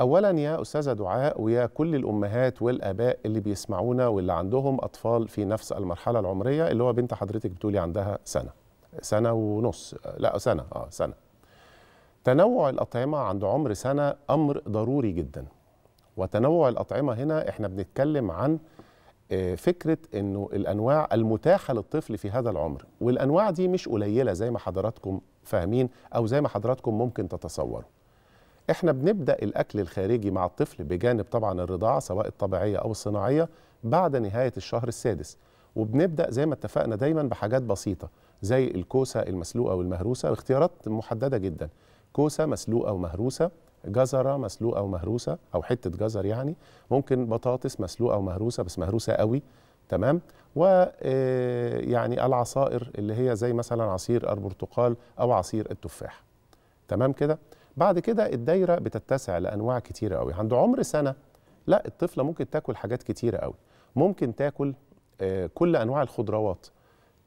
اولا يا استاذه دعاء ويا كل الامهات والاباء اللي بيسمعونا واللي عندهم اطفال في نفس المرحله العمريه اللي هو بنت حضرتك بتقولي عندها سنه سنه ونص لا سنه اه سنه تنوع الاطعمه عند عمر سنه امر ضروري جدا وتنوع الاطعمه هنا احنا بنتكلم عن آه، فكره انه الانواع المتاحه للطفل في هذا العمر والانواع دي مش قليله زي ما حضراتكم فاهمين او زي ما حضراتكم ممكن تتصوروا احنا بنبدا الاكل الخارجي مع الطفل بجانب طبعا الرضاعه سواء الطبيعيه او الصناعيه بعد نهايه الشهر السادس وبنبدا زي ما اتفقنا دايما بحاجات بسيطه زي الكوسه المسلوقه والمهروسه باختيارات محدده جدا كوسه مسلوقه ومهروسه جزره مسلوقه ومهروسه او حته جزر يعني ممكن بطاطس مسلوقه ومهروسه بس مهروسه قوي تمام ويعني آه، العصائر اللي هي زي مثلا عصير البرتقال او عصير التفاح تمام كده بعد كده الدايره بتتسع لانواع كتيره قوي عند عمر سنه لا الطفله ممكن تاكل حاجات كتيره قوي ممكن تاكل آه، كل انواع الخضروات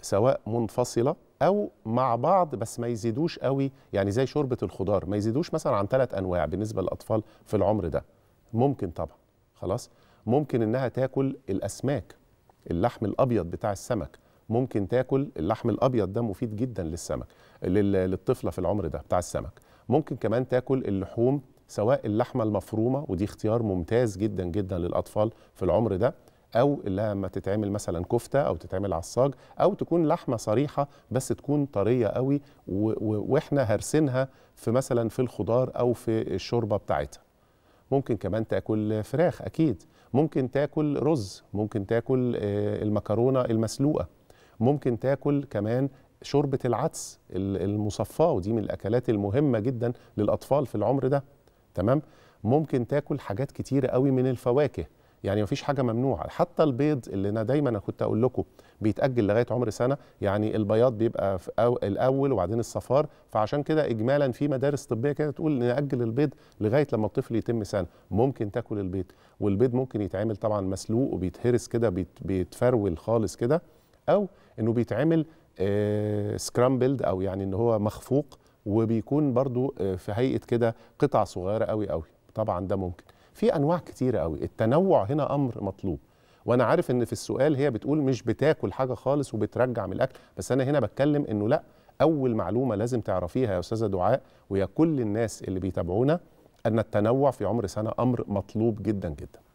سواء منفصله او مع بعض بس ما يزيدوش قوي يعني زي شوربه الخضار ما يزيدوش مثلا عن ثلاث انواع بالنسبه للاطفال في العمر ده ممكن طبعا خلاص ممكن انها تاكل الاسماك اللحم الابيض بتاع السمك ممكن تاكل اللحم الابيض ده مفيد جدا للسمك للطفله في العمر ده بتاع السمك ممكن كمان تاكل اللحوم سواء اللحمه المفرومه ودي اختيار ممتاز جدا جدا للاطفال في العمر ده او لما تتعمل مثلا كفته او تتعمل عصاج او تكون لحمه صريحه بس تكون طريه قوي واحنا هرسنها في مثلا في الخضار او في الشوربه بتاعتها ممكن كمان تاكل فراخ اكيد ممكن تاكل رز ممكن تاكل آه، المكرونه المسلوقه ممكن تاكل كمان شوربه العدس المصفاه ودي من الاكلات المهمه جدا للاطفال في العمر ده تمام ممكن تاكل حاجات كتيره قوي من الفواكه يعني مفيش حاجه ممنوعه حتى البيض اللي انا دايما كنت اقول لكم بيتاجل لغايه عمر سنه يعني البياض بيبقى في أو الاول وبعدين الصفار فعشان كده اجمالا في مدارس طبيه كده تقول ناجل البيض لغايه لما الطفل يتم سنه ممكن تاكل البيض والبيض ممكن يتعمل طبعا مسلوق وبيتهرس كده بيتفرول خالص كده او انه بيتعمل سكرامبلد آه، او يعني ان هو مخفوق وبيكون برضو آه، في هيئه كده قطع صغيره قوي قوي طبعا ده ممكن في انواع كتيره قوي التنوع هنا امر مطلوب وانا عارف ان في السؤال هي بتقول مش بتاكل حاجه خالص وبترجع من الاكل بس انا هنا بتكلم انه لا اول معلومه لازم تعرفيها يا استاذه دعاء ويا كل الناس اللي بيتابعونا ان التنوع في عمر سنه امر مطلوب جدا جدا